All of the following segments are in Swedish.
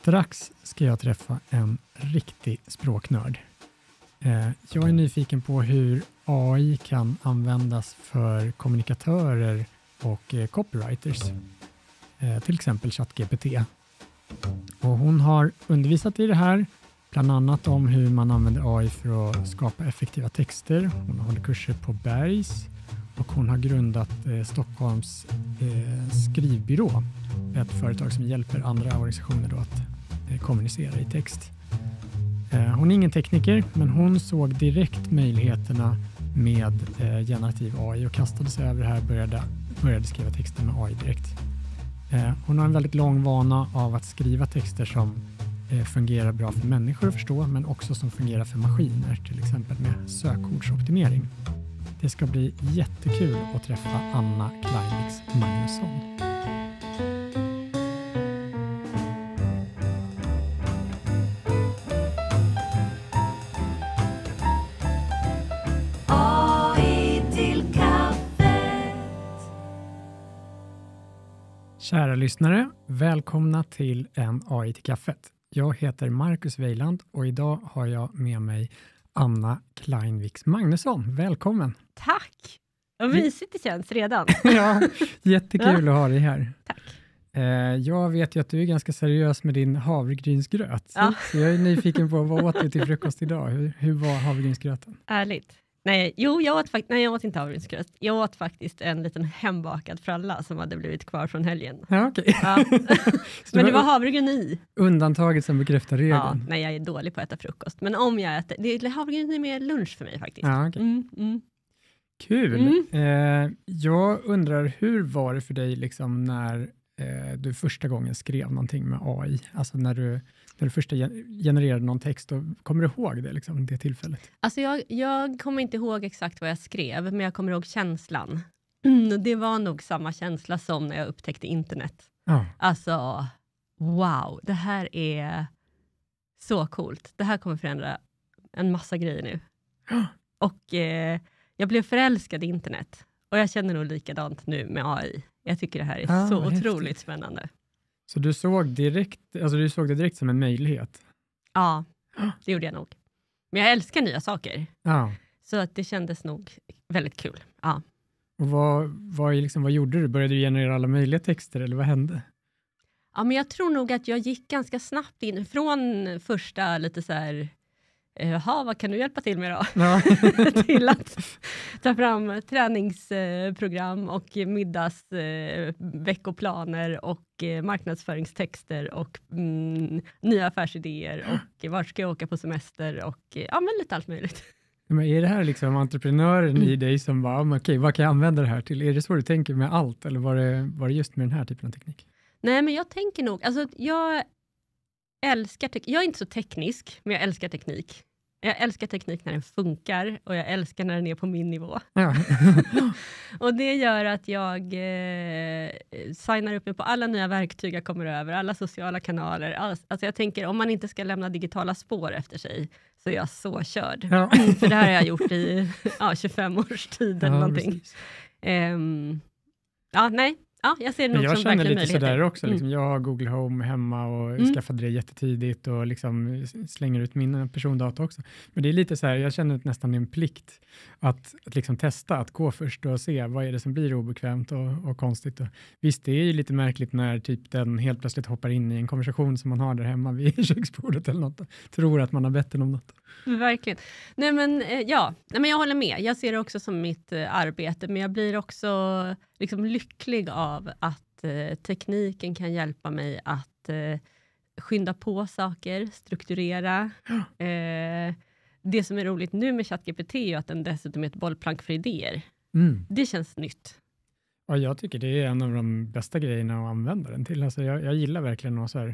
Strax ska jag träffa en riktig språknörd. Eh, jag är nyfiken på hur AI kan användas för kommunikatörer och eh, copywriters, eh, till exempel ChatGPT. Och hon har undervisat i det här, bland annat om hur man använder AI för att skapa effektiva texter. Hon håller kurser på Bergs och hon har grundat Stockholms skrivbyrå ett företag som hjälper andra organisationer då att eh, kommunicera i text. Eh, hon är ingen tekniker, men hon såg direkt möjligheterna med eh, generativ AI och kastade sig över det här och började, började skriva texter med AI direkt. Hon har en väldigt lång vana av att skriva texter som fungerar bra för människor att förstå, men också som fungerar för maskiner, till exempel med sökordsoptimering. Det ska bli jättekul att träffa Anna Kleinix Magnusson. lyssnare. Välkomna till en AI till kaffet. Jag heter Marcus Weiland och idag har jag med mig Anna Kleinviks Magnusson. Välkommen! Tack! Vad mysigt det känns redan. ja, jättekul att ha dig här. Tack. Eh, jag vet ju att du är ganska seriös med din havregrynsgröt, ja. så jag är nyfiken på vad åt du till frukost idag? Hur, hur var havregrynsgröten? Ärligt, Nej, jo, jag åt, nej, jag åt inte havregrynsgröt. Jag åt faktiskt en liten hembakad fralla som hade blivit kvar från helgen. Ja, okay. ja. men det var havregryn i. Undantaget som bekräftar regeln. Ja, nej, jag är dålig på att äta frukost. Men om jag äter, det är havregryn är mer lunch för mig faktiskt. Ja, okay. mm, mm. Kul. Mm. Eh, jag undrar, hur var det för dig liksom när eh, du första gången skrev någonting med AI? Alltså när du, när du först genererade någon text, och, kommer du ihåg det, liksom, det tillfället? Alltså jag, jag kommer inte ihåg exakt vad jag skrev, men jag kommer ihåg känslan. det var nog samma känsla som när jag upptäckte internet. Ja. Alltså, wow, det här är så coolt. Det här kommer förändra en massa grejer nu. Och eh, jag blev förälskad i internet. Och jag känner nog likadant nu med AI. Jag tycker det här är ah, så otroligt häftigt. spännande. Så du såg, direkt, alltså du såg det direkt som en möjlighet? Ja, det gjorde jag nog. Men jag älskar nya saker. Ja. Så att det kändes nog väldigt kul. Ja. Och vad, vad, liksom, vad gjorde du? Började du generera alla möjliga texter eller vad hände? Ja, men jag tror nog att jag gick ganska snabbt in från första lite så här Jaha, vad kan du hjälpa till med då? Ja. till att ta fram träningsprogram och middagsveckoplaner eh, och eh, marknadsföringstexter och mm, nya affärsidéer och vart ska jag åka på semester och eh, ja, men lite allt möjligt. Men är det här liksom entreprenören i dig som bara, okej, okay, vad kan jag använda det här till? Är det så du tänker med allt eller var det, var det just med den här typen av teknik? Nej, men jag tänker nog, alltså jag älskar Jag är inte så teknisk, men jag älskar teknik. Jag älskar teknik när den funkar och jag älskar när den är på min nivå. Ja. och Det gör att jag eh, signar upp mig på alla nya verktyg jag kommer över, alla sociala kanaler. Alltså jag tänker om man inte ska lämna digitala spår efter sig, så är jag så körd. Ja. För det här har jag gjort i ja, 25 års tid eller någonting. Um, ja, nej, Ja, jag ser det nog jag som känner lite sådär också. Liksom, mm. Jag har Google Home hemma och mm. skaffade det jättetidigt och liksom slänger ut min persondata också. Men det är lite så här, jag känner att nästan en plikt att, att liksom testa, att gå först och se vad är det som blir obekvämt och, och konstigt. Och, visst, det är ju lite märkligt när typ den helt plötsligt hoppar in i en konversation som man har där hemma vid köksbordet eller något, tror att man har bett den om något. Verkligen. Nej men, eh, ja. Nej, men jag håller med. Jag ser det också som mitt eh, arbete, men jag blir också liksom, lycklig av att eh, tekniken kan hjälpa mig att skynda på saker, strukturera. det som är roligt nu med ChatGPT är att den dessutom är ett bollplank för idéer. Mm. Det känns nytt. Ja, jag tycker det är en av de bästa grejerna att använda den till. Alltså jag, jag gillar verkligen att så här,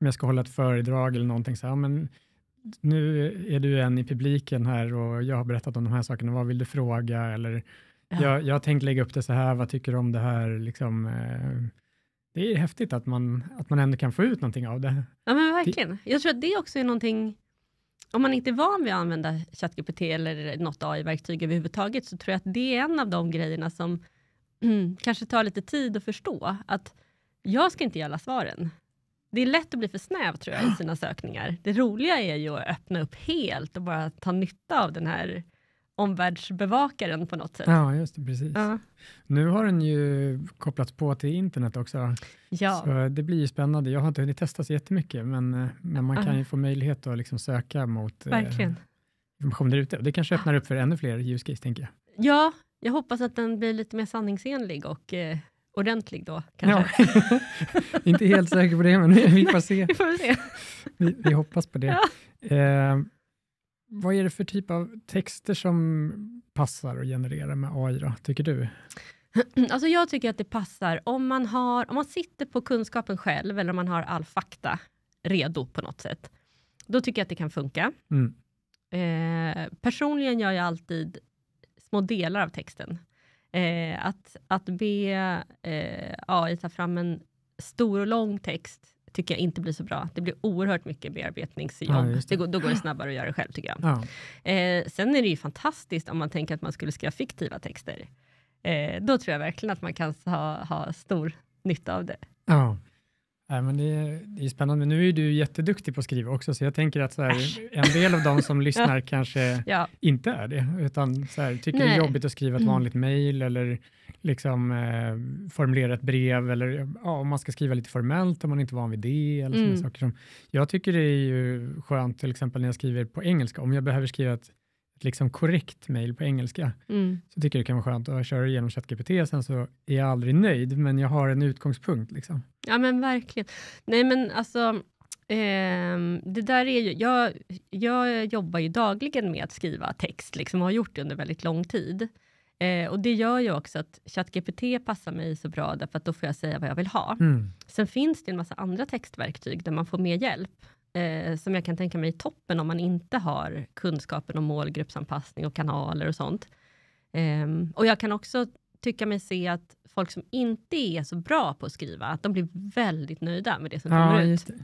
om jag ska hålla ett föredrag eller någonting, så här, men nu är du en i publiken här och jag har berättat om de här sakerna, vad vill du fråga? Eller ja. jag, har tänkt lägga upp det så här, vad tycker du om det här? Liksom, eh, det är häftigt att man, att man ändå kan få ut någonting av det. Ja men verkligen. Jag tror att det också är någonting, om man inte är van vid att använda ChatGPT eller något AI-verktyg överhuvudtaget, så tror jag att det är en av de grejerna som kanske tar lite tid att förstå. Att jag ska inte ge alla svaren. Det är lätt att bli för snäv tror jag i sina sökningar. Det roliga är ju att öppna upp helt och bara ta nytta av den här omvärldsbevakaren på något sätt. Ja, just det, precis. Ja. Nu har den ju kopplats på till internet också, ja. så det blir ju spännande. Jag har inte hunnit testa så jättemycket, men, eh, men man kan ju få möjlighet att liksom söka mot eh, Verkligen. Eh, information där ute. Det kanske öppnar upp för ännu fler use case, tänker jag. Ja, jag hoppas att den blir lite mer sanningsenlig och eh, ordentlig då kanske? Ja. Inte helt säker på det, men vi får se. vi, får se. vi, vi hoppas på det. Ja. Eh, vad är det för typ av texter som passar att generera med AI, då, tycker du? Alltså jag tycker att det passar om man, har, om man sitter på kunskapen själv, eller om man har all fakta redo på något sätt. Då tycker jag att det kan funka. Mm. Eh, personligen gör jag alltid små delar av texten Eh, att, att be eh, AI ta fram en stor och lång text tycker jag inte blir så bra. Det blir oerhört mycket bearbetningsjobb. Ja, det. Det, då går det snabbare att göra det själv tycker jag. Ja. Eh, sen är det ju fantastiskt om man tänker att man skulle skriva fiktiva texter. Eh, då tror jag verkligen att man kan ha, ha stor nytta av det. Ja. Nej, men det, är, det är spännande. Nu är du jätteduktig på att skriva också, så jag tänker att så här, en del av de som lyssnar kanske ja. inte är det, utan så här, tycker Nej. det är jobbigt att skriva ett mm. vanligt mejl eller liksom, eh, formulera ett brev, eller ja, om man ska skriva lite formellt, om man inte är van vid det. Eller mm. saker som, jag tycker det är ju skönt, till exempel när jag skriver på engelska, om jag behöver skriva ett liksom korrekt mail på engelska. Mm. Så tycker jag det kan vara skönt att köra igenom ChatGPT, sen så är jag aldrig nöjd, men jag har en utgångspunkt. Liksom. Ja men verkligen. Nej men alltså, Um, det där är ju, jag, jag jobbar ju dagligen med att skriva text, liksom, och har gjort det under väldigt lång tid. Uh, och Det gör ju också att ChatGPT passar mig så bra, därför att då får jag säga vad jag vill ha. Mm. Sen finns det en massa andra textverktyg där man får mer hjälp eh, som jag kan tänka mig i toppen om man inte har kunskapen om målgruppsanpassning och kanaler och sånt. Eh, och jag kan också tycka mig se att folk som inte är så bra på att skriva, att de blir väldigt nöjda med det som ja, kommer ut. Det.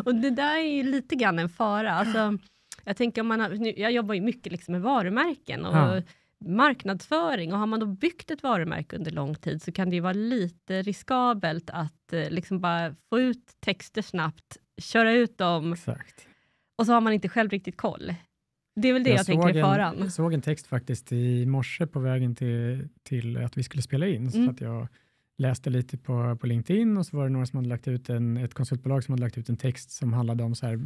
och det där är ju lite grann en fara. Alltså, jag tänker om man har, nu, jag jobbar ju mycket liksom med varumärken och ja. marknadsföring och har man då byggt ett varumärke under lång tid så kan det ju vara lite riskabelt att eh, liksom bara få ut texter snabbt köra ut dem. Exakt. Och så har man inte själv riktigt koll. Det är väl det jag, jag tänker är faran. Jag såg en text faktiskt i morse på vägen till, till att vi skulle spela in, så mm. att jag läste lite på, på LinkedIn och så var det några som hade lagt ut en, ett konsultbolag som hade lagt ut en text som handlade om så här,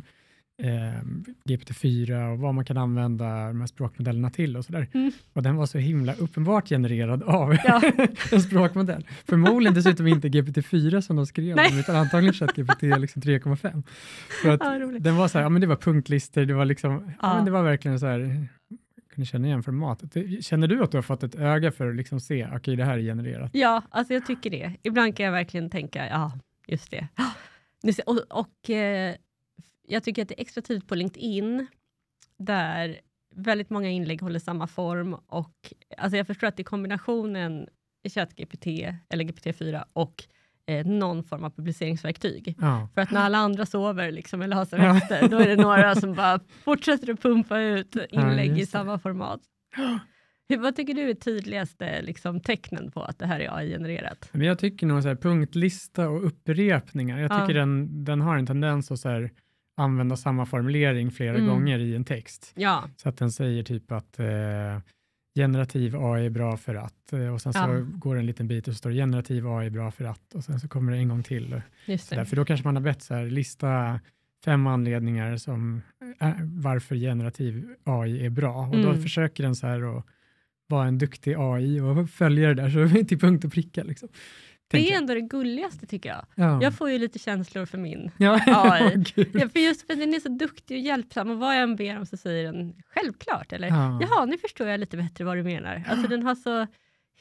eh, GPT-4 och vad man kan använda de här språkmodellerna till och sådär. Mm. Och den var så himla uppenbart genererad av ja. en språkmodell. Förmodligen dessutom inte GPT-4 som de skrev om, utan antagligen ChatGPT liksom 3,5. För ja, den var så här, ja men det var punktlistor, det var liksom, ja. men det var verkligen så här, kunde känna igen formatet. Känner du att du har fått ett öga för att liksom se, okej okay, det här är genererat? Ja, alltså jag tycker det. Ibland kan jag verkligen tänka, ja just det. Och, och eh, jag tycker att det är extra tydligt på LinkedIn, där väldigt många inlägg håller samma form och alltså jag förstår att det är kombinationen ChatGPT eller GPT-4 och eh, någon form av publiceringsverktyg. Ja. För att när alla andra sover liksom, eller har semester, ja. då är det några som bara fortsätter att pumpa ut inlägg ja, i samma format. Hur, vad tycker du är tydligaste liksom, tecknen på att det här är AI-genererat? Jag tycker nog så här, punktlista och upprepningar. Jag tycker den, den har en tendens att så här, använda samma formulering flera mm. gånger i en text. Ja. Så att den säger typ att eh, generativ AI är bra för att eh, och sen så ja. går en liten bit och så står det generativ AI är bra för att och sen så kommer det en gång till. Just det. För då kanske man har bett så här, lista fem anledningar som äh, varför generativ AI är bra och mm. då försöker den så här och vara en duktig AI och följa det där så till punkt och pricka. Liksom. Det är ändå det gulligaste tycker jag. Ja. Jag får ju lite känslor för min ja. AI. ja, för just för den är så duktig och hjälpsam och vad jag än ber om så säger den självklart. Eller ja. jaha, nu förstår jag lite bättre vad du menar. Alltså den har så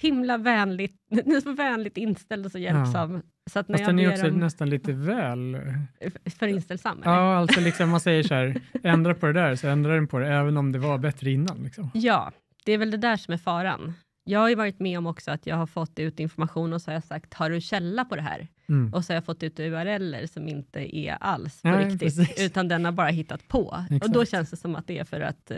himla vänligt, den är så vänligt inställd och så hjälpsam. Ja. Så att när Fast den är också om... nästan lite väl... För inställsam? Eller? Ja, alltså liksom man säger så här, ändra på det där, så ändrar den på det, även om det var bättre innan. Liksom. Ja, det är väl det där som är faran jag har ju varit med om också att jag har fått ut information och så har jag sagt, har du källa på det här? Mm. Och så har jag fått ut url som inte är alls på Nej, riktigt, precis. utan den har bara hittat på. Exakt. Och då känns det som att det är för att eh,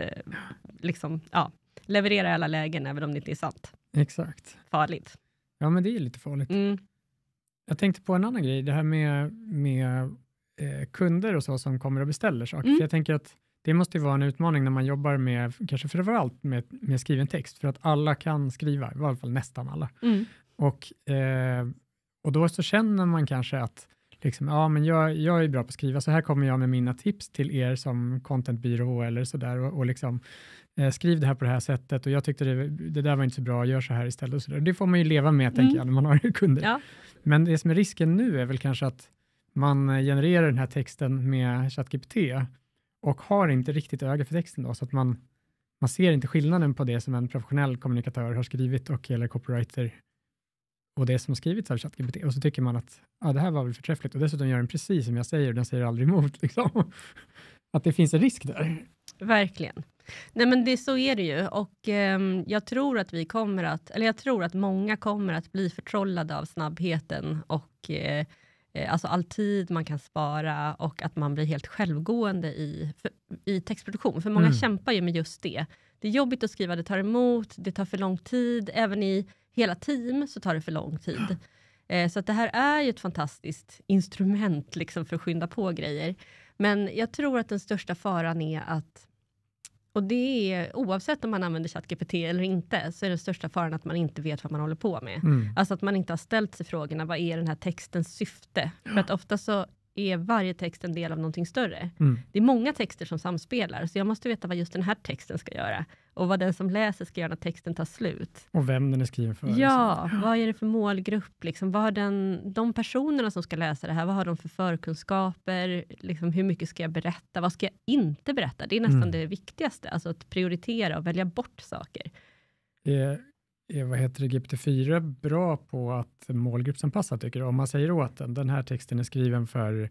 liksom, ja, leverera i alla lägen, även om det inte är sant. Exakt. Farligt. Ja, men det är lite farligt. Mm. Jag tänkte på en annan grej, det här med, med eh, kunder och så som kommer och beställer saker. Mm. jag tänker att det måste ju vara en utmaning när man jobbar med, kanske framförallt med, med skriven text, för att alla kan skriva, i alla fall nästan alla. Mm. Och, eh, och då så känner man kanske att liksom, ja, men jag, jag är bra på att skriva, så här kommer jag med mina tips till er som contentbyrå eller sådär och, och liksom, eh, skriv det här på det här sättet och jag tyckte det, det där var inte så bra, gör så här istället. Och så där. Det får man ju leva med, mm. tänker jag, när man har kunder. Ja. Men det som är risken nu är väl kanske att man genererar den här texten med ChatGPT och har inte riktigt öga för texten då, så att man, man ser inte skillnaden på det som en professionell kommunikatör har skrivit och eller copywriter och det som har skrivits av ChatGPT och så tycker man att ah, det här var väl förträffligt och dessutom gör den precis som jag säger och den säger aldrig emot. Liksom. Att det finns en risk där. Verkligen. Nej men det, så är det ju och eh, jag tror att vi kommer att, eller jag tror att många kommer att bli förtrollade av snabbheten och eh, Eh, alltså all tid man kan spara och att man blir helt självgående i, för, i textproduktion. För många mm. kämpar ju med just det. Det är jobbigt att skriva, det tar emot, det tar för lång tid. Även i hela team så tar det för lång tid. Eh, så det här är ju ett fantastiskt instrument liksom, för att skynda på grejer. Men jag tror att den största faran är att och det är oavsett om man använder ChatGPT eller inte så är den största faran att man inte vet vad man håller på med. Mm. Alltså att man inte har ställt sig frågorna, vad är den här textens syfte? Ja. För att ofta så är varje text en del av någonting större. Mm. Det är många texter som samspelar, så jag måste veta vad just den här texten ska göra och vad den som läser ska göra när texten tar slut. Och vem den är skriven för. Ja, liksom. vad är det för målgrupp? Liksom? Vad har den, de personerna som ska läsa det här, vad har de för förkunskaper? Liksom, hur mycket ska jag berätta? Vad ska jag inte berätta? Det är nästan mm. det viktigaste, alltså att prioritera och välja bort saker. Är, är vad heter det, GPT-4 bra på att målgruppsanpassa, tycker du? Om man säger åt den, den här texten är skriven för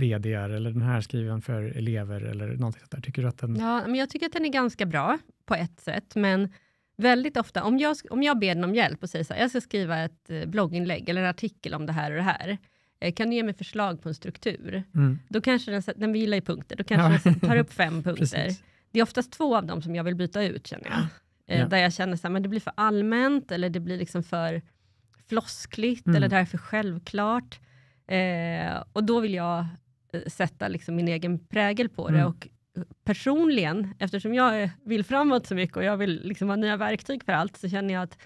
VD eller den här skriven för elever eller någonting sånt där? Tycker du att den... Ja, men jag tycker att den är ganska bra på ett sätt, men väldigt ofta, om jag, om jag ber den om hjälp och säger så här, jag ska skriva ett eh, blogginlägg eller en artikel om det här och det här, eh, kan du ge mig förslag på en struktur? Mm. Då kanske den, den vilar i punkter, då kanske ja. den tar upp fem punkter. det är oftast två av dem som jag vill byta ut känner jag. Ja. Eh, där jag känner så här, men det blir för allmänt eller det blir liksom för floskligt mm. eller det här är för självklart. Eh, och då vill jag sätta liksom min egen prägel på det. Mm. Och personligen, eftersom jag vill framåt så mycket och jag vill liksom ha nya verktyg för allt, så känner jag att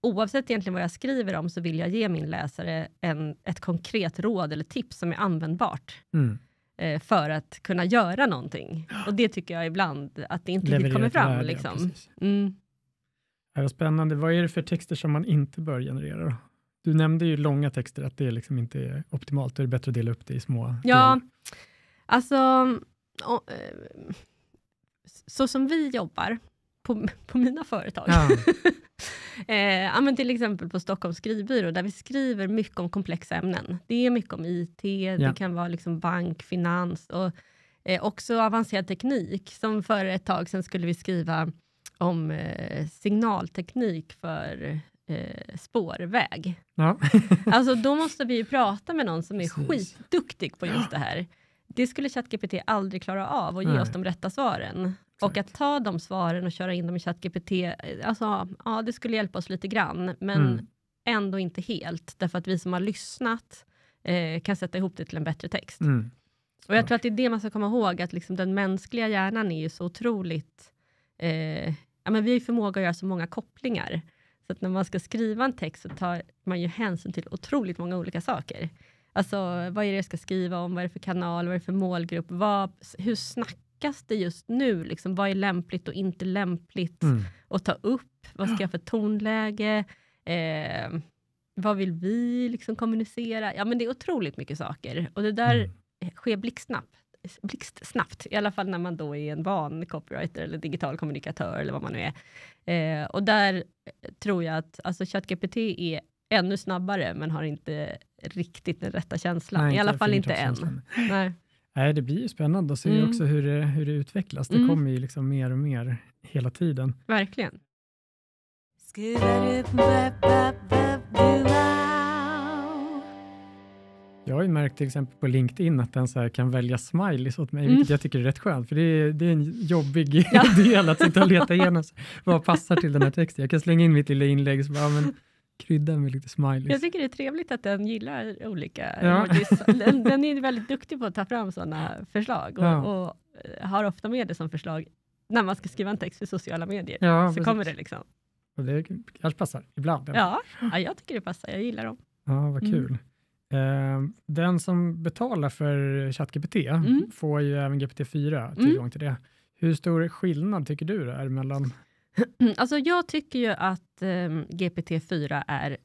oavsett egentligen vad jag skriver om så vill jag ge min läsare en, ett konkret råd eller tips som är användbart. Mm eh, för att kunna göra någonting. Och det tycker jag ibland att det inte riktigt kommer fram. Värde, liksom. Mm. ja, mm. Spännande. Vad är det för texter som man inte bör generera? Du nämnde ju långa texter, att det liksom inte är optimalt. Då är det bättre att dela upp det i små. Ja, delar. alltså och, eh, så som vi jobbar på, på mina företag. Ja. eh, ja, men till exempel på Stockholms skrivbyrå, där vi skriver mycket om komplexa ämnen. Det är mycket om IT, ja. det kan vara liksom bank, finans och eh, också avancerad teknik. Som för ett tag sedan skulle vi skriva om eh, signalteknik för eh, spårväg. Ja. alltså då måste vi ju prata med någon som är Precis. skitduktig på just det här. Det skulle ChatGPT aldrig klara av och ge Nej. oss de rätta svaren. Och att ta de svaren och köra in dem i ChatGPT, eh, alltså, ja, det skulle hjälpa oss lite grann, men mm. ändå inte helt, därför att vi som har lyssnat eh, kan sätta ihop det till en bättre text. Mm. Och jag tror att det är det man ska komma ihåg, att liksom den mänskliga hjärnan är ju så otroligt... Eh, ja, men vi har ju förmåga att göra så många kopplingar. Så att när man ska skriva en text så tar man ju hänsyn till otroligt många olika saker. Alltså, vad är det jag ska skriva om? Vad är det för kanal? Vad är det för målgrupp? Vad, hur snackas det just nu? Liksom, vad är lämpligt och inte lämpligt mm. att ta upp? Vad ska jag ha för tonläge? Eh, vad vill vi liksom kommunicera? Ja, men det är otroligt mycket saker och det där mm. sker blixtsnabbt blixtsnabbt, i alla fall när man då är en van copywriter eller digital kommunikatör eller vad man nu är. Eh, och där tror jag att alltså, ChatGPT är ännu snabbare men har inte riktigt den rätta känslan, Nej, i alla fall inte än. Nej. Nej, det blir ju spännande att se mm. också hur det, hur det utvecklas. Det mm. kommer ju liksom mer och mer hela tiden. Verkligen. Jag har ju märkt till exempel på LinkedIn att den så kan välja smileys åt mig, mm. vilket jag tycker är rätt skönt, för det är, det är en jobbig ja. del att sitta och leta igenom vad passar till den här texten. Jag kan slänga in mitt lilla inlägg och bara, men, krydda med lite smileys. Jag tycker det är trevligt att den gillar olika ja. den, den, är väldigt duktig på att ta fram sådana förslag och, ja. och, eh, har ofta med det som förslag när man ska skriva en text för sociala medier. Ja, så precis. kommer det liksom. Och det kanske passar ibland. Ja. ja, jag tycker det passar. Jag gillar dem. Ja, vad kul. Mm. Ehm, den som betalar för ChatGPT mm. får ju även GPT-4 mm. tillgång mm. till det. Hur stor skillnad tycker du det är mellan? Alltså jag tycker ju att eh, GPT-4 är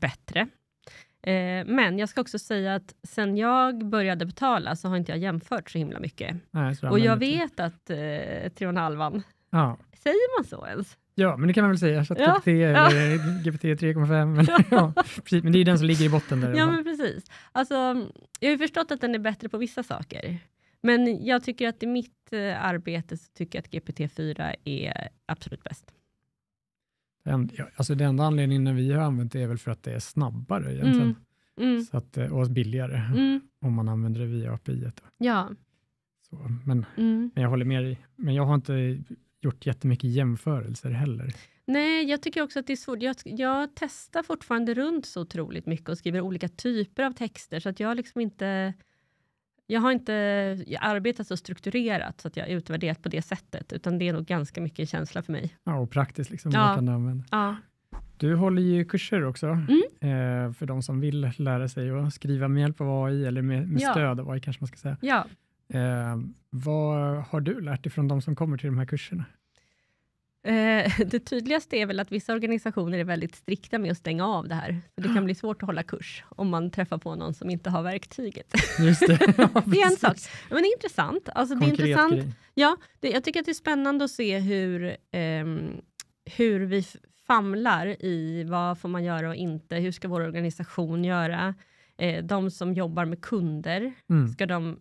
bättre. Eh, men jag ska också säga att sen jag började betala så har inte jag jämfört så himla mycket. Nej, så och jag vet att eh, 3,5 Ja. Säger man så ens? Ja, men det kan man väl säga. ChatGPT ja. eller ja. GPT 3,5. Men, ja. men det är den som ligger i botten. Där ja, men precis. Alltså, jag har ju förstått att den är bättre på vissa saker. Men jag tycker att i mitt eh, arbete så tycker jag att GPT-4 är absolut bäst. Den, alltså den enda anledningen när vi har använt det är väl för att det är snabbare egentligen. Mm. Mm. Så att, eh, och billigare mm. om man använder det via API. Ja. Så, men, mm. men jag håller med dig. Men jag har inte gjort jättemycket jämförelser heller. Nej, jag tycker också att det är svårt. Jag, jag testar fortfarande runt så otroligt mycket och skriver olika typer av texter, så att jag liksom inte... Jag har inte jag arbetat så strukturerat, så att jag utvärderat på det sättet, utan det är nog ganska mycket känsla för mig. Ja, och praktiskt liksom. Ja. Kan använda. ja. Du håller ju kurser också, mm. eh, för de som vill lära sig att skriva med hjälp av AI, eller med, med ja. stöd av AI kanske man ska säga. Ja. Eh, vad har du lärt dig från de som kommer till de här kurserna? Eh, det tydligaste är väl att vissa organisationer är väldigt strikta med att stänga av det här. Så det kan ah. bli svårt att hålla kurs om man träffar på någon som inte har verktyget. Just det. Ja, det är en sak. Men det är intressant. Alltså, det är intressant. Ja, det, jag tycker att det är spännande att se hur, eh, hur vi famlar i vad får man göra och inte. Hur ska vår organisation göra? Eh, de som jobbar med kunder, mm. ska de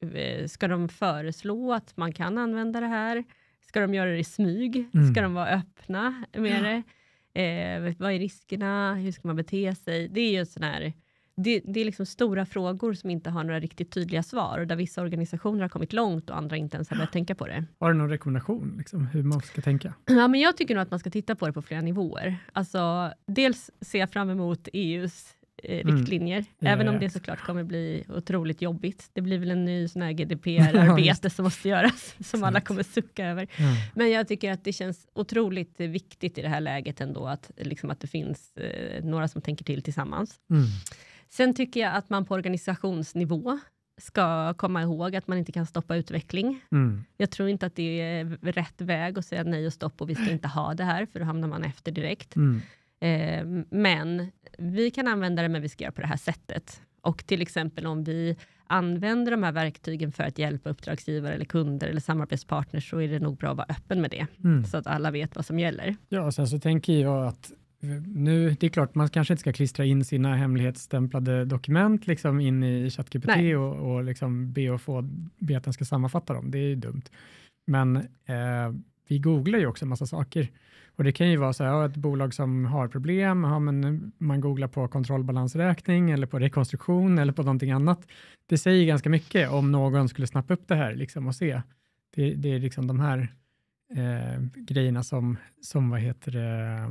Eh, ska de föreslå att man kan använda det här? Ska de göra det i smyg? Mm. Ska de vara öppna med det? Eh, vad är riskerna? Hur ska man bete sig? Det är ju sån här, det, det, är liksom stora frågor som inte har några riktigt tydliga svar och där vissa organisationer har kommit långt och andra inte ens har börjat tänka på det. Har du någon rekommendation liksom, hur man ska tänka? Ja, men jag tycker nog att man ska titta på det på flera nivåer. Alltså, dels jag fram emot EUs eh, mm. riktlinjer. Mm. Även om det såklart kommer bli otroligt jobbigt. Det blir väl en ny sån här GDPR-arbete som måste göras, som alla kommer sucka över. Mm. Men jag tycker att det känns otroligt viktigt i det här läget ändå, att, liksom, att det finns eh, några som tänker till tillsammans. Mm. Sen tycker jag att man på organisationsnivå ska komma ihåg att man inte kan stoppa utveckling. Mm. Jag tror inte att det är rätt väg att säga nej och stopp och vi ska inte ha det här, för då hamnar man efter direkt. Mm. Eh, men vi kan använda det, men vi ska göra på det här sättet. Och till exempel om vi använder de här verktygen för att hjälpa uppdragsgivare eller kunder eller samarbetspartners så är det nog bra att vara öppen med det mm. så att alla vet vad som gäller. Ja, sen så tänker jag att nu, det är klart, man kanske inte ska klistra in sina hemlighetsstämplade dokument liksom in i ChatGPT och, och liksom be, och få, be att den ska sammanfatta dem. Det är ju dumt. Men eh, vi googlar ju också en massa saker. Och det kan ju vara så här, ja, ett bolag som har problem, ja, men man googlar på kontrollbalansräkning eller på rekonstruktion eller på någonting annat. Det säger ganska mycket om någon skulle snappa upp det här liksom, och se. Det, det är liksom de här eh, grejerna som, som vad heter det,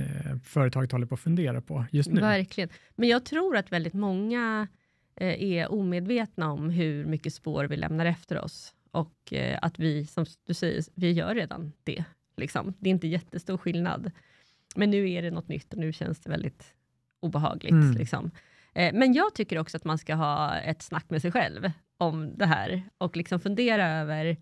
eh, företaget håller på att fundera på just nu. Verkligen. Men jag tror att väldigt många eh, är omedvetna om hur mycket spår vi lämnar efter oss. Och eh, att vi, som du säger, vi gör redan det. Liksom. Det är inte jättestor skillnad. Men nu är det något nytt och nu känns det väldigt obehagligt. Mm. Liksom. Eh, men jag tycker också att man ska ha ett snack med sig själv om det här och liksom fundera över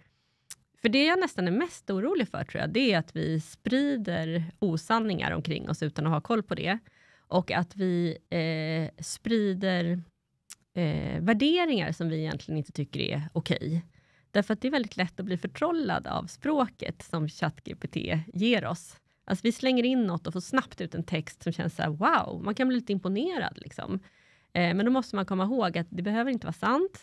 för det jag nästan är mest orolig för tror jag, det är att vi sprider osanningar omkring oss utan att ha koll på det. Och att vi eh, sprider eh, värderingar som vi egentligen inte tycker är okej. Okay. Därför att det är väldigt lätt att bli förtrollad av språket som ChatGPT ger oss. Alltså vi slänger in något och får snabbt ut en text som känns så här, wow, man kan bli lite imponerad. Liksom. Eh, men då måste man komma ihåg att det behöver inte vara sant.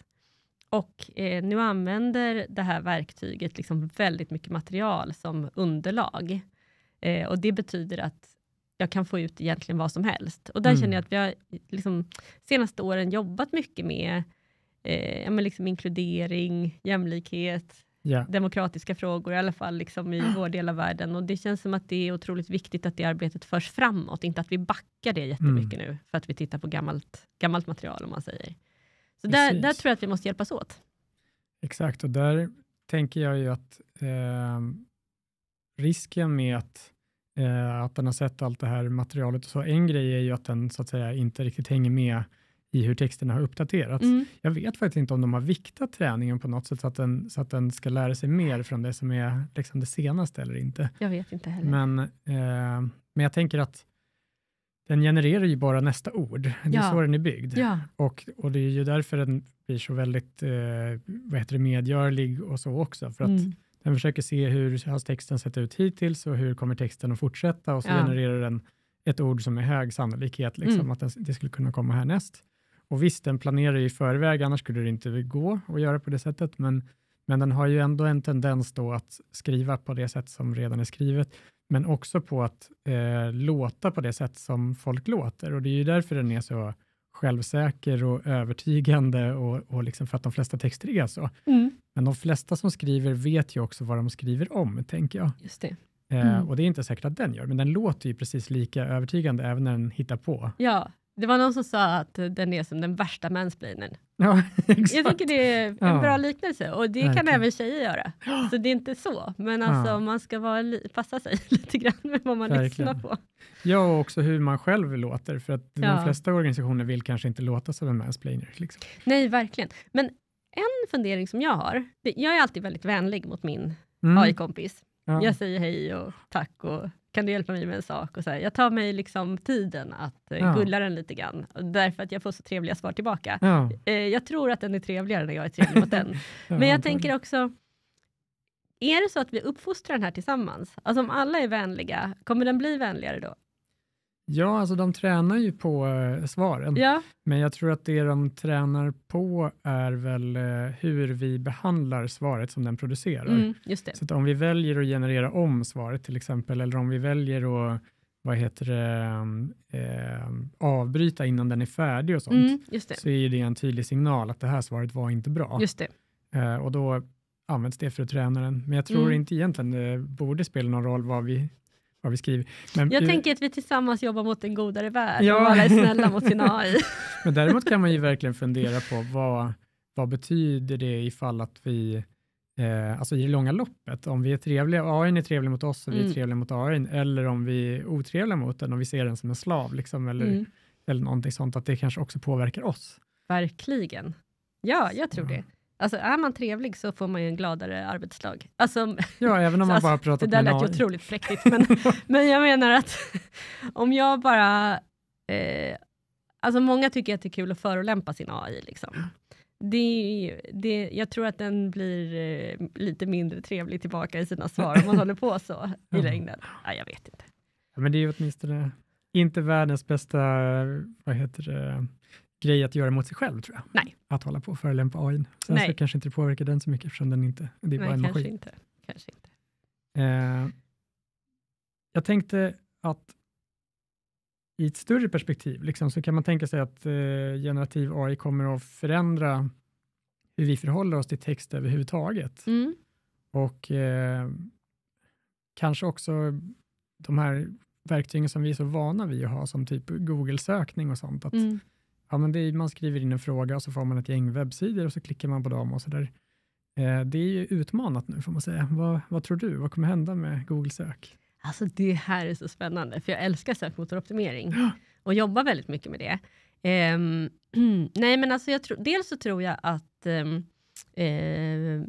Och eh, nu använder det här verktyget liksom väldigt mycket material som underlag. Eh, och det betyder att jag kan få ut egentligen vad som helst. Och där mm. känner jag att vi har liksom, senaste åren jobbat mycket med eh, ja, men liksom inkludering, jämlikhet, yeah. demokratiska frågor, i alla fall liksom i vår del av världen. Och det känns som att det är otroligt viktigt att det arbetet förs framåt, inte att vi backar det jättemycket mm. nu, för att vi tittar på gammalt, gammalt material, om man säger. Så där, där, tror jag att vi måste hjälpas åt. Exakt, och där tänker jag ju att eh, risken med att eh, att den har sett allt det här materialet. Så en grej är ju att den så att säga inte riktigt hänger med i hur texterna har uppdaterats. Mm. Jag vet faktiskt inte om de har viktat träningen på något sätt så att den, så att den ska lära sig mer från det som är liksom det senaste eller inte. Jag vet inte heller. Men, eh, men jag tänker att den genererar ju bara nästa ord. Det är ja. så den är byggd. Ja. Och, och det är ju därför den blir så väldigt eh, vad heter det, medgörlig och så också. För att mm. den försöker se hur har texten sett ut hittills och hur kommer texten att fortsätta och så ja. genererar den ett ord som är hög sannolikhet liksom, mm. att det skulle kunna komma härnäst. Och visst, den planerar i förväg, annars skulle det inte gå att göra på det sättet, men, men den har ju ändå en tendens då att skriva på det sätt som redan är skrivet, men också på att eh, låta på det sätt som folk låter. Och det är ju därför den är så självsäker och övertygande och, och liksom för att de flesta texter är så. Mm. Men de flesta som skriver vet ju också vad de skriver om, tänker jag. Just det. Eh, mm. Eh, och det är inte säkert att den gör, men den låter ju precis lika övertygande även när den hittar på. Ja, det var någon som sa att den är som den värsta mansplainern. Ja, jag tycker det är en ja. bra liknelse och det Verkligen. kan även tjejer göra. Så det är inte så, men alltså ja. man ska vara, passa sig lite grann med vad man Verkligen. lyssnar på. Ja, och också hur man själv låter, för att de flesta organisationer vill kanske inte låta som en mansplainer. Liksom. Nej, verkligen. Men en fundering som jag har, det, jag är alltid väldigt vänlig mot min mm. AI-kompis. Jag säger hej och tack och kan du hjälpa mig med en sak? Och så här, jag tar mig liksom tiden att eh, ja. gulla den lite grann, därför att jag får så trevliga svar tillbaka. Ja. Eh, jag tror att den är trevligare när jag är trevlig mot den. Men jag tänker också, är det så att vi uppfostrar den här tillsammans? Alltså om alla är vänliga, kommer den bli vänligare då? Ja, alltså de tränar ju på eh, svaren. Ja. Men jag tror att det de tränar på är väl eh, hur vi behandlar svaret som den producerar. Mm, just det. Så att om vi väljer att generera om svaret till exempel, eller om vi väljer att vad heter det, eh, eh avbryta innan den är färdig och sånt, mm, så är det en tydlig signal att det här svaret var inte bra. Just det. och då används det för att träna den. Men jag tror mm. inte egentligen det borde spela någon roll vad vi vad vi skriver. Men, jag tänker att vi tillsammans jobbar mot en godare värld ja. och alla är snälla mot sin AI. Men däremot kan man ju verkligen fundera på vad, vad betyder det ifall att vi, eh, alltså i det långa loppet, om vi är trevliga, AI är trevlig mot oss och vi är mm. trevliga mot AI, eller om vi är otrevliga mot den, och vi ser den som en slav, liksom, eller, mm. eller någonting sånt, att det kanske också påverkar oss. Verkligen. Ja, jag tror Så. det. Alltså är man trevlig så får man ju en gladare arbetslag. Alltså, ja, även om man alltså, bara pratar med Det där lät ju otroligt fräckigt, men, men jag menar att om jag bara... Eh, alltså många tycker att det är kul att förolämpa sin AI. Liksom. Det, det, jag tror att den blir eh, lite mindre trevlig tillbaka i sina svar om man håller på så i regnet. Ja, jag vet inte. Ja, men det är ju åtminstone inte världens bästa, vad heter det, grej att göra mot sig själv, tror jag. Nej. Att hålla på och förolämpa AI. Sen Nej. så kanske inte det påverkar den så mycket, eftersom den inte, det är Nej, en kanske energi. Inte. Kanske inte. Eh, jag tänkte att i ett större perspektiv, liksom, så kan man tänka sig att eh, generativ AI kommer att förändra hur vi förhåller oss till text överhuvudtaget. Mm. Och eh, kanske också de här verktygen som vi är så vana vid att ha, som typ Google-sökning och sånt, att mm ja, men är, man skriver in en fråga och så får man ett gäng webbsidor och så klickar man på dem och så där. Eh, det är ju utmanat nu får man säga. Vad, vad tror du? Vad kommer hända med Google Sök? Alltså det här är så spännande, för jag älskar sökmotoroptimering och jobbar väldigt mycket med det. Um, nej, men alltså jag tro, dels så tror jag att um, Eh,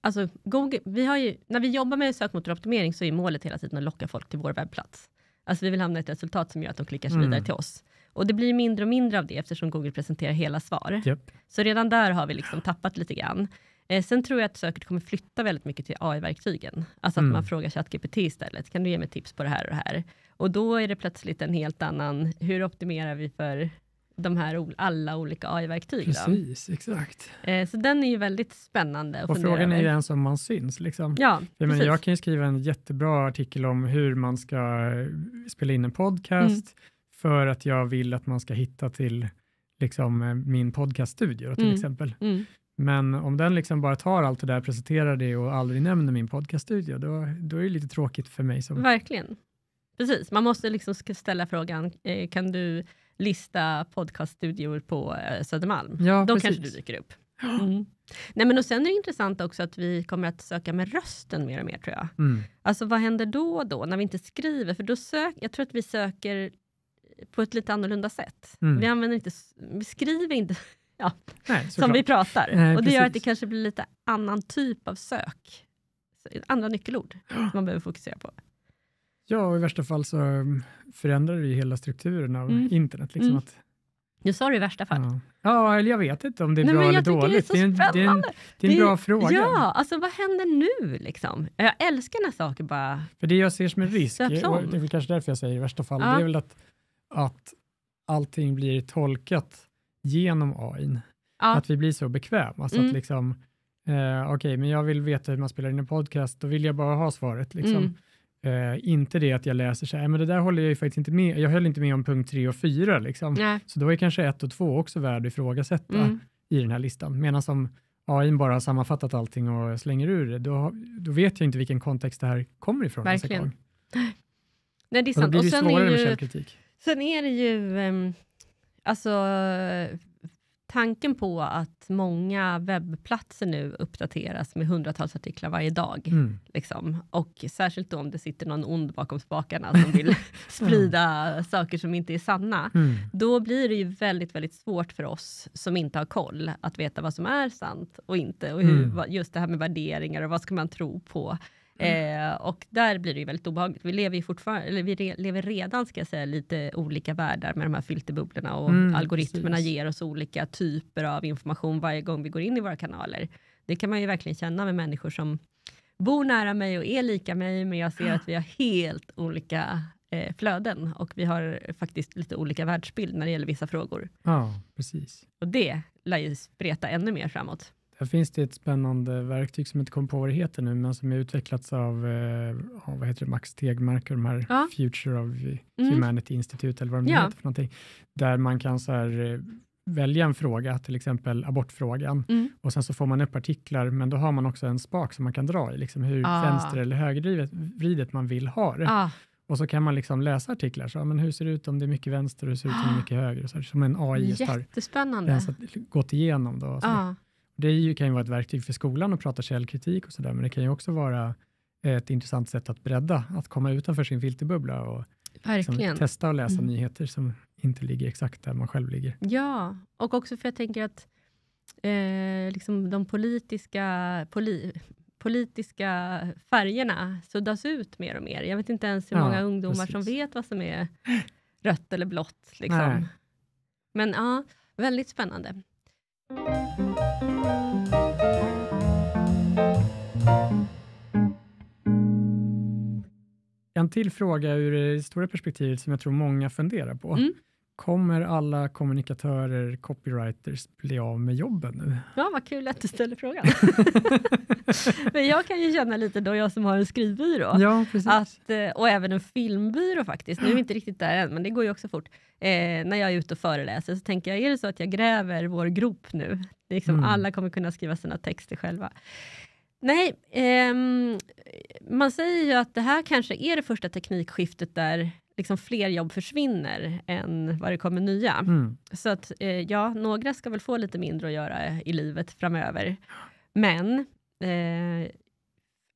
alltså Google, vi ju, när vi jobbar med sökmotoroptimering så är målet hela tiden att locka folk till vår webbplats. Alltså vi vill hamna i ett resultat som gör att de klickar sig mm. vidare till oss. Och det blir mindre och mindre av det eftersom Google presenterar hela svar. Yep. Så redan där har vi liksom tappat lite grann. Eh, sen tror jag att söket kommer flytta väldigt mycket till AI-verktygen. Alltså att mm. man frågar ChatGPT istället. Kan du ge mig tips på det här och det här? Och då är det plötsligt en helt annan, hur optimerar vi för de här alla olika ai verktyg Precis, då. exakt. Eh, så den är ju väldigt spännande. Och frågan är ju ens om man syns. Liksom. Ja, jag, men, jag kan ju skriva en jättebra artikel om hur man ska eh, spela in en podcast. Mm för att jag vill att man ska hitta till liksom, eh, min podcaststudio till mm. exempel. Mm. Men om den liksom bara tar allt det där, presenterar det och aldrig nämner min podcaststudio, då, då är det lite tråkigt för mig. Som... Verkligen. Precis, man måste liksom ställa frågan, eh, kan du lista podcaststudior på eh, Södermalm? Ja, Då precis. kanske du dyker upp. Mm. Nej, men och sen är det intressant också att vi kommer att söka med rösten mer och mer tror jag. Mm. Alltså vad händer då och då när vi inte skriver? För då sök, jag tror att vi söker på ett lite annorlunda sätt. Mm. Vi använder inte, vi skriver inte ja, Nej, som vi pratar. Nej, och det gör att det kanske blir lite annan typ av sök. Andra nyckelord som man behöver fokusera på. Ja, och i värsta fall så mm, förändrar det ju hela strukturen av mm. internet. Liksom mm. att, nu sa du i värsta fall. Ja. ja, eller jag vet inte om det är Nej, bra eller dåligt. Det är, så det, är en, det, är en, det är en bra det, fråga. Ja, alltså vad händer nu liksom? Jag älskar när saker bara För det jag ser som en risk, och det är kanske därför jag säger i värsta fall, ja. det är väl att att allting blir tolkat genom AI. Ja. Att vi blir så bekväma. Så mm. att liksom, eh, okej, okay, men jag vill veta hur man spelar in en podcast, då vill jag bara ha svaret. Liksom. Mm. Eh, inte det att jag läser så här, men det där håller jag ju faktiskt inte med Jag höll inte med om punkt tre och fyra, liksom. så då är kanske ett och två också värd att ifrågasätta mm. i den här listan. Medan som AI bara har sammanfattat allting och slänger ur det, då, då vet jag inte vilken kontext det här kommer ifrån. Verkligen. Nej, det är sant. Och, då blir det och sen är ju, med källkritik. Sen är det ju, ehm, alltså tanken på att många webbplatser nu uppdateras med hundratals artiklar varje dag. Mm. Liksom. Och särskilt då om det sitter någon ond bakom spakarna som vill sprida mm. saker som inte är sanna. Mm. Då blir det ju väldigt, väldigt svårt för oss som inte har koll att veta vad som är sant och inte. Och hur, mm. just det här med värderingar och vad ska man tro på. Mm. Eh, och där blir det ju väldigt obehagligt. Vi lever ju fortfarande, eller vi re, lever redan ska jag säga, lite olika världar med de här filterbubblorna och mm, algoritmerna precis. ger oss olika typer av information varje gång vi går in i våra kanaler. Det kan man ju verkligen känna med människor som bor nära mig och är lika mig, men jag ser ah. att vi har helt olika eh, flöden och vi har faktiskt lite olika världsbild när det gäller vissa frågor. Ja, precis. Och det lär ju spreta ännu mer framåt. Där finns det ett spännande verktyg som jag inte kommer på vad det heter nu, men som är utvecklats av, eh, av vad heter det, Max Tegmark och de här ja. Future of mm. Humanity mm. Institute, eller vad de ja. heter för någonting, där man kan så här, eh, välja en fråga, till exempel abortfrågan, mm. och sen så får man upp artiklar, men då har man också en spak som man kan dra i, liksom hur ah. vänster eller högervridet man vill ha det. Ah. Och så kan man liksom läsa artiklar, så, men hur ser det ut om det är mycket vänster och hur ser det ut om det är ah. mycket höger? Så, som en AI har läsat, gått igenom. Då, så. Ah det kan ju vara ett verktyg för skolan att prata källkritik och sådär, men det kan ju också vara ett intressant sätt att bredda, att komma utanför sin filterbubbla och liksom, testa och läsa mm. nyheter som inte ligger exakt där man själv ligger. Ja, och också för jag tänker att eh, liksom de politiska, poli, politiska färgerna suddas ut mer och mer. Jag vet inte ens hur ja, många ungdomar precis. som vet vad som är rött eller blått. Liksom. Men ja, väldigt spännande. En till fråga ur det stora perspektivet som jag tror många funderar på. Mm. Kommer alla kommunikatörer, copywriters bli av med jobben nu? Ja, vad kul att du ställer frågan. Men jag kan ju känna lite då, jag som har en skrivbyrå, ja, att, eh, och även en filmbyrå faktiskt, nu är vi inte riktigt där än, men det går ju också fort. Eh, när jag är ute och föreläser så tänker jag, är det så att jag gräver vår grop nu? Liksom, mm. Alla kommer kunna skriva sina texter själva. Nej, eh, man säger ju att det här kanske är det första teknikskiftet där liksom fler jobb försvinner än vad det kommer nya. Mm. Så att eh, ja, några ska väl få lite mindre att göra i livet framöver. Men eh,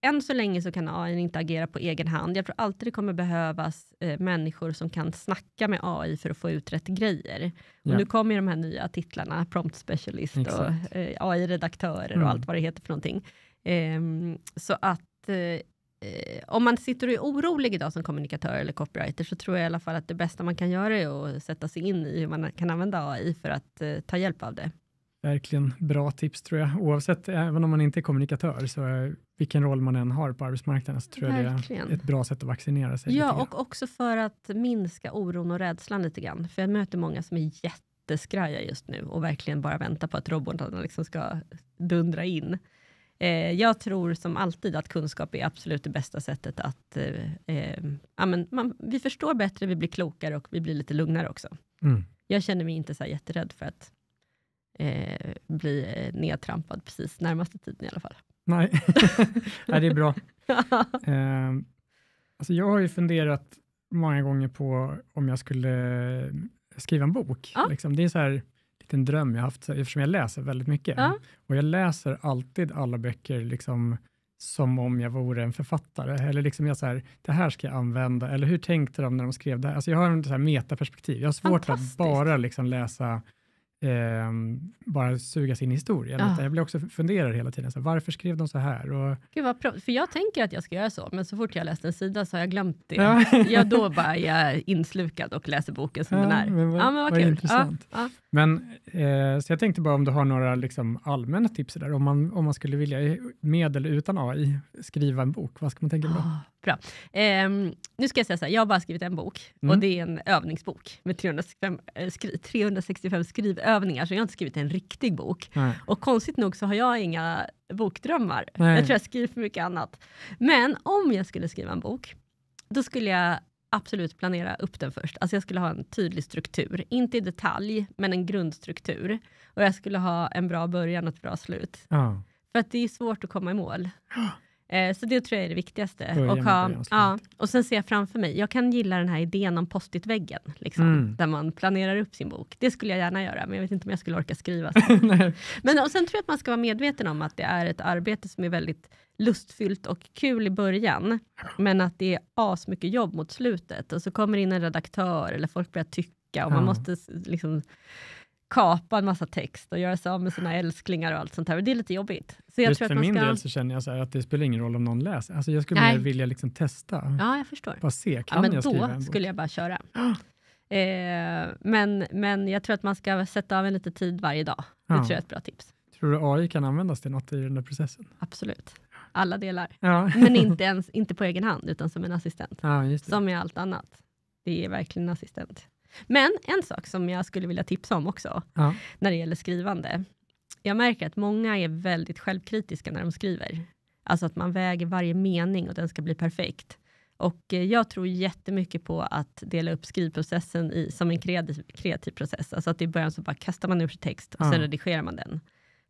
än så länge så kan AI inte agera på egen hand. Jag tror alltid det kommer behövas eh, människor som kan snacka med AI för att få ut rätt grejer. Ja. nu kommer ju de här nya titlarna, prompt specialist Exakt. Eh, och eh, AI-redaktörer mm. och allt vad det heter för någonting. Eh, så att eh, eh, om man sitter och är orolig idag som kommunikatör eller copywriter så tror jag i alla fall att det bästa man kan göra är att sätta sig in i hur man kan använda AI för att eh, ta hjälp av det. Verkligen bra tips tror jag. Oavsett, även om man inte är kommunikatör, så eh, vilken roll man än har på arbetsmarknaden, så tror Verkligen. jag det är ett bra sätt att vaccinera sig. Ja, och också för att minska oron och rädslan lite grann. För jag möter många som är jätteskraja just nu och verkligen bara väntar på att robotarna liksom ska dundra in. Eh, jag tror som alltid att kunskap är absolut det bästa sättet att... Eh, eh, ja, men man, vi förstår bättre, vi blir klokare och vi blir lite lugnare också. Mm. Jag känner mig inte så här jätterädd för att eh, bli nedtrampad precis närmaste tiden i alla fall. Nej, Nej det är bra. eh, alltså jag har ju funderat många gånger på om jag skulle skriva en bok. Ja. Liksom. Det är så här, alltid en dröm jag haft, eftersom jag läser väldigt mycket. Ja. Och jag läser alltid alla böcker liksom, som om jag vore en författare. Eller liksom jag så här, det här ska jag använda, eller hur tänkte de när de skrev det här? Alltså jag har en så här metaperspektiv. Jag har svårt att bara liksom läsa eh, bara suga sin historia. Ja. Jag blir också funderar hela tiden, så här, varför skrev de så här? Och... Gud vad för jag tänker att jag ska göra så, men så fort jag läst en sida så har jag glömt det. Ja. jag då bara jag inslukad och läser boken som ja, den är. Men vad, ja, men vad, vad kul. Intressant. Ja, men, eh, så jag tänkte bara om du har några liksom, allmänna tips där, om man, om man skulle vilja, med eller utan AI, skriva en bok, vad ska man tänka på då? Ah. Bra. Um, nu ska jag säga så här, jag har bara skrivit en bok mm. och det är en övningsbok med 365, eh, skri, 365 skrivövningar, så jag har inte skrivit en riktig bok. Nej. Och konstigt nog så har jag inga bokdrömmar. Nej. Jag tror jag skriver för mycket annat. Men om jag skulle skriva en bok, då skulle jag absolut planera upp den först. Alltså jag skulle ha en tydlig struktur, inte i detalj, men en grundstruktur. Och jag skulle ha en bra början och ett bra slut. Ja. För att det är svårt att komma i mål. Eh, så det tror jag är det viktigaste. Och, ha, ja, och sen ser jag framför mig, jag kan gilla den här idén om post-it-väggen, liksom, mm. där man planerar upp sin bok. Det skulle jag gärna göra, men jag vet inte om jag skulle orka skriva. men och sen tror jag att man ska vara medveten om att det är ett arbete som är väldigt lustfyllt och kul i början, men att det är asmycket jobb mot slutet och så kommer in en redaktör eller folk börjar tycka och man ja. måste liksom kapa en massa text och göra sig av med sina älsklingar och allt sånt här. det är lite jobbigt. Så jag Just tror för att man min del så känner jag så här, att det spelar ingen roll om någon läser. Alltså jag skulle mer vilja liksom testa. Ja, jag förstår. Bara se, kan ja, men jag skriva Då en bok? skulle jag bara köra. Eh, men, men jag tror att man ska sätta av en lite tid varje dag. Det ah. tror jag är ett bra tips. Tror du AI kan användas till något i den där processen? Absolut. Alla delar. Ja. men inte, ens, inte på egen hand, utan som en assistent. Ah, som är allt annat. Det är verkligen en assistent. Men en sak som jag skulle vilja tipsa om också, ja. när det gäller skrivande. Jag märker att många är väldigt självkritiska när de skriver. Alltså att man väger varje mening och den ska bli perfekt. Och eh, jag tror jättemycket på att dela upp skrivprocessen i, som en kreativ, kreativ process. Alltså att i början så bara kastar man ur sig text och ja. sen redigerar man den.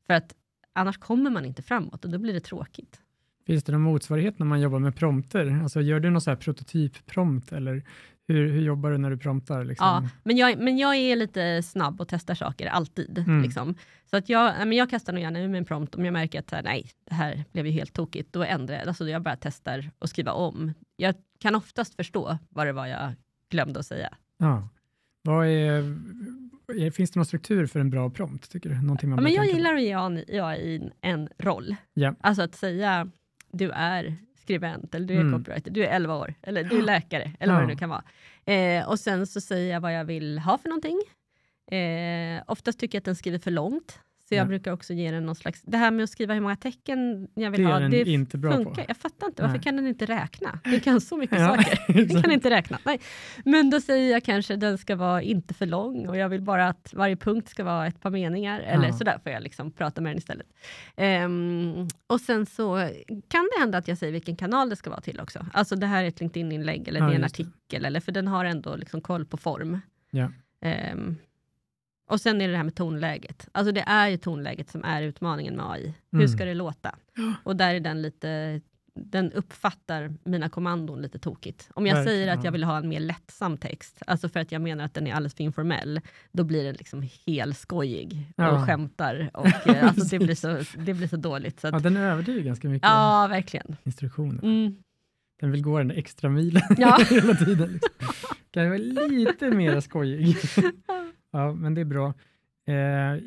För att annars kommer man inte framåt och då blir det tråkigt. Finns det någon motsvarighet när man jobbar med prompter? Alltså gör du någon så här prototypprompt eller hur, hur jobbar du när du promptar? Liksom? Ja, men jag, men jag är lite snabb och testar saker alltid. Mm. Liksom. Så att jag, men jag kastar nog gärna ur mig en prompt om jag märker att nej, det här blev ju helt tokigt. Då ändrar jag, alltså jag bara testar och skriva om. Jag kan oftast förstå vad det var jag glömde att säga. Ja. Vad är, finns det någon struktur för en bra prompt? Tycker du? Någonting man ja, men jag gillar att ge AI en, en roll. Yeah. Alltså att säga du är skribent eller du är mm. copywriter, du är 11 år, eller du är läkare, eller ja. vad det nu kan vara. Eh, och sen så säger jag vad jag vill ha för någonting. Eh, oftast tycker jag att den skriver för långt, så jag ja. brukar också ge den någon slags... Det här med att skriva hur många tecken jag vill det ha, det inte bra funkar. På. Jag fattar inte, varför Nej. kan den inte räkna? Den kan så mycket ja, saker. Den kan inte räkna. Nej. Men då säger jag kanske den ska vara inte för lång och jag vill bara att varje punkt ska vara ett par meningar. Eller ja. sådär får jag liksom prata med den istället. Um, och sen så kan det hända att jag säger vilken kanal det ska vara till också. Alltså det här är ett LinkedIn-inlägg eller ja, det är en artikel, eller, för den har ändå liksom koll på form. Um, och sen är det det här med tonläget. Alltså det är ju tonläget som är utmaningen med AI. Mm. Hur ska det låta? Och där är den lite den uppfattar mina kommandon lite tokigt. Om jag Verkligen. säger att jag vill ha en mer lättsam text, alltså för att jag menar att den är alldeles för informell, då blir den liksom helskojig och ja. skämtar. Och, eh, alltså, det, blir så, det blir så dåligt. Så att, ja, den överdriver ganska mycket ja, verkligen. instruktioner. Mm. Den vill gå den extra milen ja. hela tiden. Liksom. Kan vara lite mer skojig. Ja, men det är bra. Eh,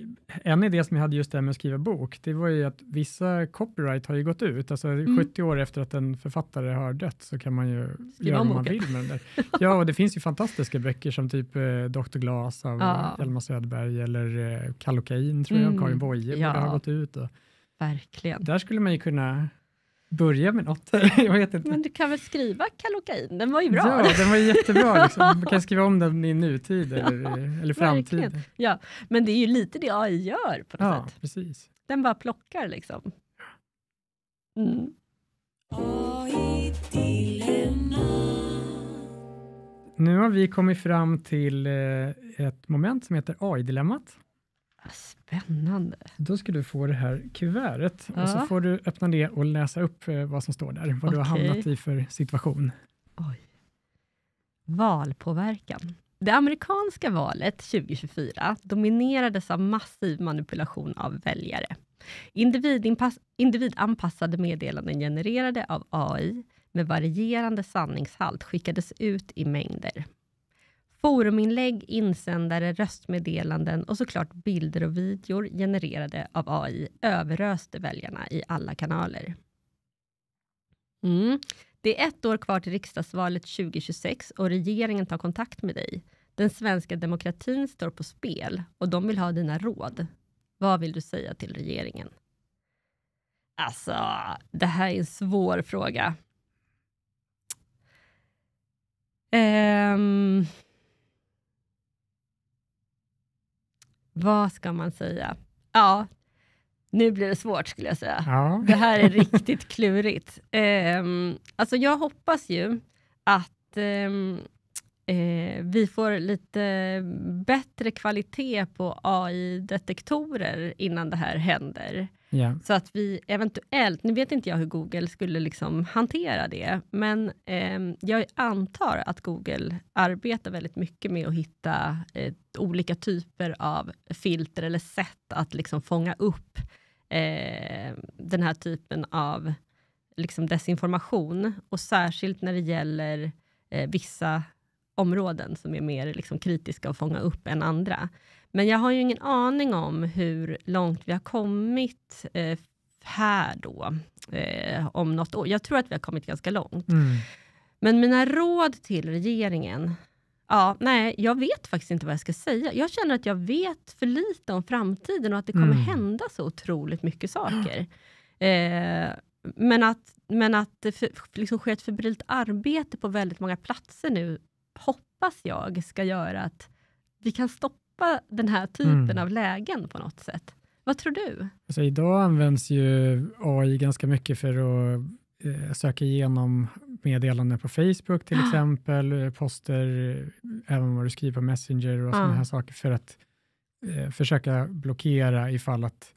en idé som jag hade just det här med att skriva bok, det var ju att vissa copyright har ju gått ut, alltså mm. 70 år efter att en författare har dött så kan man ju skriva göra vad man vill med den där. ja, och det finns ju fantastiska böcker som typ eh, Dr. Glas av ja. Eh, Hjalmar Söderberg eller eh, Kallocain tror jag, mm. Karin Boye ja. har gått ut. Och. Verkligen. Där skulle man ju kunna börja med något. jag vet inte. Men du kan väl skriva Kallocain? Den var ju bra. Ja, den var jättebra. Liksom. Man kan skriva om den i nutid eller, eller framtid. Ja, men det är ju lite det AI gör på något ja, sätt. Precis. Den bara plockar liksom. Mm. Nu har vi kommit fram till eh, ett moment som heter AI-dilemmat. Spännande. Då ska du få det här kuvertet ja. och så får du öppna det och läsa upp eh, vad som står där, vad okay. du har hamnat i för situation. Oj. Valpåverkan. Det amerikanska valet 2024 dominerades av massiv manipulation av väljare. individanpassade meddelanden genererade av AI med varierande sanningshalt skickades ut i mängder. Foruminlägg, insändare, röstmeddelanden och såklart bilder och videor genererade av AI överöste väljarna i alla kanaler. Mm. Det är ett år kvar till riksdagsvalet 2026 och regeringen tar kontakt med dig. Den svenska demokratin står på spel och de vill ha dina råd. Vad vill du säga till regeringen? Alltså, det här är en svår fråga. Um... vad ska man säga? Ja, nu blir det svårt skulle jag säga. Ja. Det här är riktigt klurigt. Um, alltså jag hoppas ju att um, Eh, vi får lite bättre kvalitet på AI-detektorer innan det här händer. Yeah. Så att vi eventuellt, nu vet inte jag hur Google skulle liksom hantera det, men eh, jag antar att Google arbetar väldigt mycket med att hitta eh, olika typer av filter eller sätt att liksom fånga upp eh, den här typen av liksom desinformation och särskilt när det gäller eh, vissa områden som är mer liksom kritiska att fånga upp än andra. Men jag har ju ingen aning om hur långt vi har kommit eh, här då, eh, om något år. Jag tror att vi har kommit ganska långt. Mm. Men mina råd till regeringen, ja, nej, jag vet faktiskt inte vad jag ska säga. Jag känner att jag vet för lite om framtiden och att det kommer mm. hända så otroligt mycket saker. Eh, men att, men att det för, liksom sker ett febrilt arbete på väldigt många platser nu, hoppas jag ska göra att vi kan stoppa skapa den här typen mm. av lägen på något sätt. Vad tror du? Alltså, idag används ju AI ganska mycket för att eh, söka igenom meddelanden på Facebook till exempel, eh, poster, även vad du skriver på Messenger och sådana här saker för att eh, försöka blockera ifall att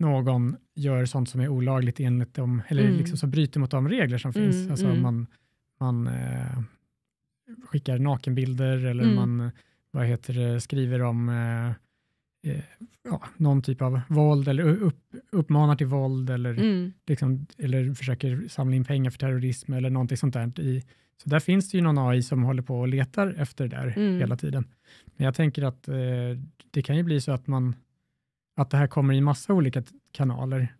någon gör sånt som är olagligt enligt dem, eller mm. liksom som bryter mot de regler som mm, finns. alltså mm. man, man eh, skickar nakenbilder eller mm. man vad heter det, skriver om eh, eh, ja, någon typ av våld eller upp, uppmanar till våld eller, mm. liksom, eller försöker samla in pengar för terrorism eller någonting sånt där. I, så där finns det ju någon AI som håller på och letar efter det där mm. hela tiden. Men jag tänker att eh, det kan ju bli så att, man, att det här kommer i massa olika kanaler.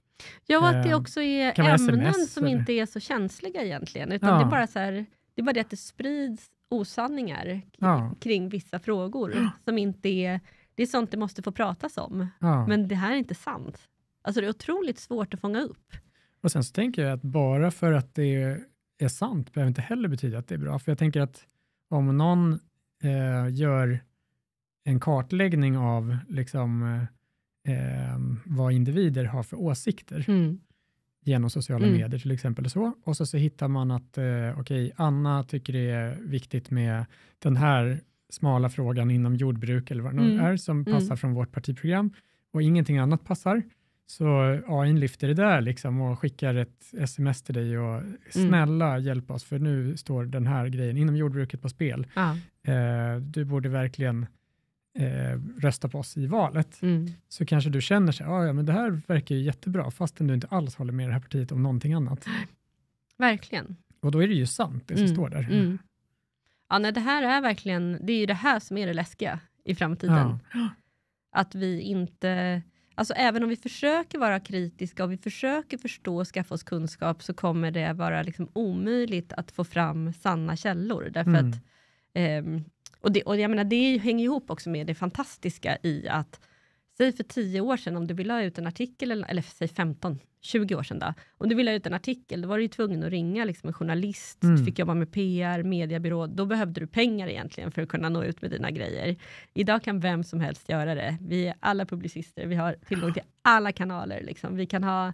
Ja, och att det eh, också är ämnen SMS, som eller? inte är så känsliga egentligen, utan ja. det är bara så här, det är bara det att det sprids osanningar ja. kring vissa frågor. Ja. Som inte är, det är sånt det måste få pratas om, ja. men det här är inte sant. Alltså det är otroligt svårt att fånga upp. Och sen så tänker jag att bara för att det är sant behöver inte heller betyda att det är bra. För jag tänker att om någon eh, gör en kartläggning av liksom, eh, eh vad individer har för åsikter, mm genom sociala mm. medier till exempel. Och så, och så, så hittar man att eh, okej, Anna tycker det är viktigt med den här smala frågan inom jordbruk eller vad det mm. är som mm. passar mm. från vårt partiprogram och ingenting annat passar. Så AI lyfter det där liksom och skickar ett sms till dig och mm. snälla mm. hjälp oss för nu står den här grejen inom jordbruket på spel. Ah. Eh, du borde verkligen eh, rösta på oss i valet, mm. så kanske du känner sig, ah, ja men det här verkar ju jättebra, fastän du inte alls håller med det här partiet om någonting annat. Verkligen. Och då är det ju sant, det som mm. står där. Mm. Ja, nej, det här är verkligen, det är ju det här som är det läskiga i framtiden. Ja. Att vi inte, alltså även om vi försöker vara kritiska och vi försöker förstå och skaffa oss kunskap, så kommer det vara liksom omöjligt att få fram sanna källor, därför mm. att eh, och det, och jag menar, det hänger ihop också med det fantastiska i att Säg för 10 år sedan om du ville ha ut en artikel, eller, eller säg 15, 20 år sedan då. Om du ville ha ut en artikel, då var du ju tvungen att ringa liksom, en journalist, mm. du fick jobba med PR, mediebyrå. Då behövde du pengar egentligen för att kunna nå ut med dina grejer. Idag kan vem som helst göra det. Vi är alla publicister, vi har tillgång till alla kanaler. Liksom. Vi kan ha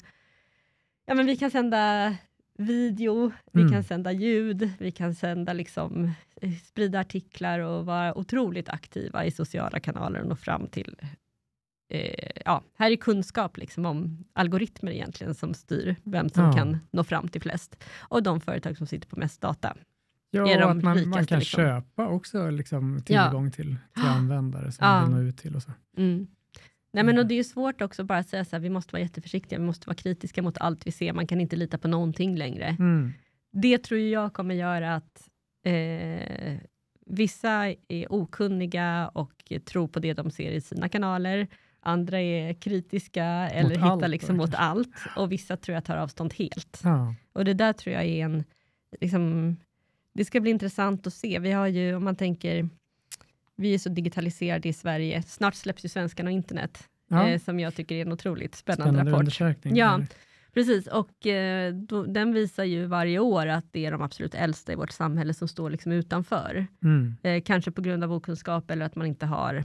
Ja, men vi kan sända video, vi mm. kan sända ljud, vi kan sända liksom, eh, sprida artiklar och vara otroligt aktiva i sociala kanaler och nå fram till eh, Ja, här är kunskap liksom om algoritmer egentligen som styr vem som ja. kan nå fram till flest. Och de företag som sitter på mest data. Ja, är de att man, man kan liksom. köpa också liksom tillgång ja. till, till användare som ja. vill nå ut till. Och så. Mm. Nej, men, och mm. det är ju svårt också att bara säga så här, vi måste vara jätteförsiktiga, vi måste vara kritiska mot allt vi ser, man kan inte lita på någonting längre. Mm. Det tror jag kommer göra att eh, vissa är okunniga och tror på det de ser i sina kanaler, andra är kritiska eller mot hittar allt, liksom mot allt och vissa tror jag tar avstånd helt. Ja. Och det där tror jag är en, liksom, det ska bli intressant att se. Vi har ju, om man tänker vi är så digitaliserade i Sverige. Snart släpps ju svenskarna och internet, ja. eh, som jag tycker är en otroligt spännande, spännande rapport. Undersökning. Ja, mm. precis. Och eh, då, den visar ju varje år att det är de absolut äldsta i vårt samhälle som står liksom utanför. Mm. Eh, kanske på grund av okunskap eller att man inte har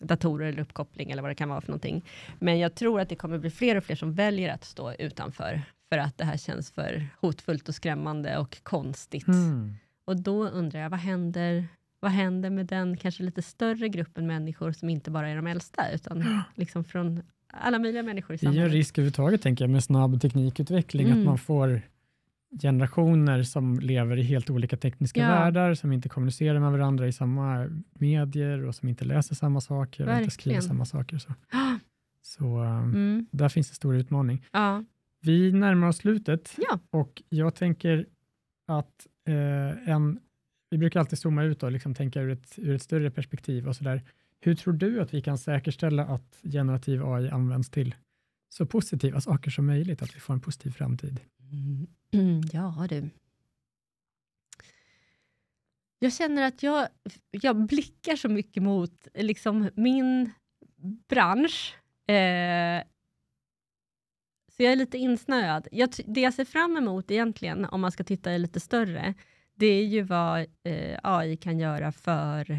datorer eller uppkoppling eller vad det kan vara för någonting. Men jag tror att det kommer bli fler och fler som väljer att stå utanför för att det här känns för hotfullt och skrämmande och konstigt. Mm. Och då undrar jag, vad händer vad händer med den kanske lite större gruppen människor som inte bara är de äldsta, utan liksom från alla möjliga människor i samhället? Det är en risk överhuvudtaget, tänker jag, med snabb teknikutveckling, mm. att man får generationer som lever i helt olika tekniska ja. världar, som inte kommunicerar med varandra i samma medier och som inte läser samma saker Verkligen. och inte skriver samma saker. Så, mm. så mm. där finns en stor utmaning. Ja. Vi närmar oss slutet ja. och jag tänker att eh, en vi brukar alltid zooma ut och liksom tänka ur ett, ur ett större perspektiv och sådär. Hur tror du att vi kan säkerställa att generativ AI används till så positiva saker som möjligt, att vi får en positiv framtid? Mm. Ja du. Jag känner att jag, jag blickar så mycket mot liksom min bransch. Eh, så jag är lite insnöad. Jag, det jag ser fram emot egentligen, om man ska titta i lite större, det är ju vad eh, AI kan göra för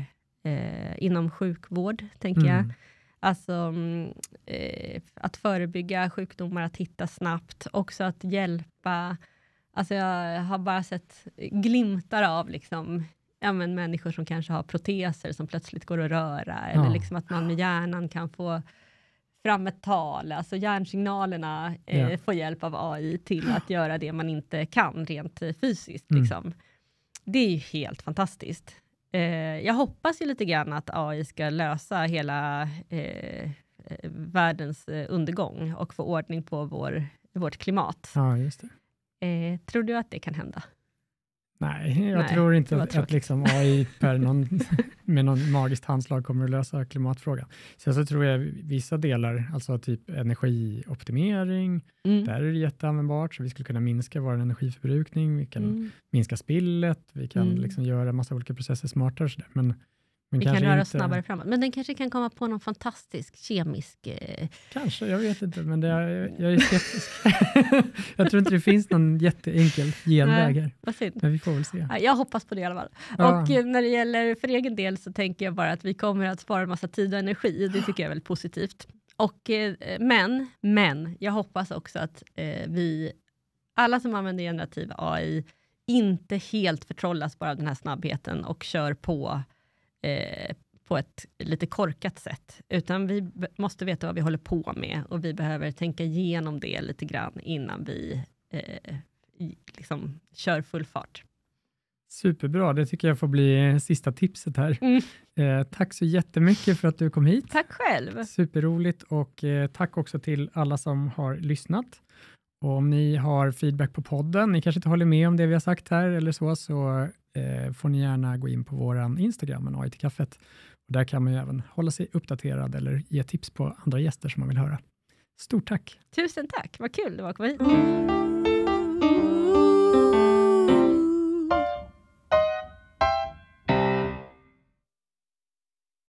eh, inom sjukvård, tänker mm. jag. Alltså mm, eh, att förebygga sjukdomar, att hitta snabbt, också att hjälpa. Alltså jag har bara sett glimtar av liksom, ja, men människor som kanske har proteser som plötsligt går att röra, ja. eller liksom att man med hjärnan kan få fram ett tal, alltså hjärnsignalerna eh, ja. får hjälp av AI till att göra det man inte kan rent eh, fysiskt. Mm. Liksom. Det är ju helt fantastiskt. Eh, jag hoppas ju lite grann att AI ska lösa hela eh, eh världens eh, undergång och få ordning på vår, vårt klimat. Ja, just det. Eh, tror du att det kan hända? Nej, jag Nej, tror inte att, att liksom AI per någon, med någon magiskt handslag kommer att lösa klimatfrågan. Sen så tror jag vissa delar, alltså typ energioptimering, mm. där är det jätteanvändbart, så vi skulle kunna minska vår energiförbrukning, vi kan mm. minska spillet, vi kan mm. liksom göra massa olika processer smartare. Men men vi kan röra oss snabbare framåt. Men den kanske kan komma på någon fantastisk kemisk... Eh... Kanske, jag vet inte. Men det, jag, jag är skeptisk. jag tror inte det finns någon jätteenkel genväg här. Men vi får väl se. Jag hoppas på det i alla fall. Ja. Och eh, när det gäller för egen del så tänker jag bara att vi kommer att spara en massa tid och energi. Det tycker jag är väldigt positivt. Och, eh, men, men, jag hoppas också att eh, vi, alla som använder generativ AI, inte helt förtrollas bara av den här snabbheten och kör på Eh, på ett lite korkat sätt, utan vi måste veta vad vi håller på med och vi behöver tänka igenom det lite grann innan vi eh, liksom kör full fart. Superbra, det tycker jag får bli sista tipset här. Mm. Eh, tack så jättemycket för att du kom hit. Tack själv. Superroligt och eh, tack också till alla som har lyssnat. Och om ni har feedback på podden, ni kanske inte håller med om det vi har sagt här eller så, så eh, får ni gärna gå in på vår Instagram, en AI till kaffet. Och där kan man ju även hålla sig uppdaterad eller ge tips på andra gäster som man vill höra. Stort tack! Tusen tack, vad kul det var att komma hit.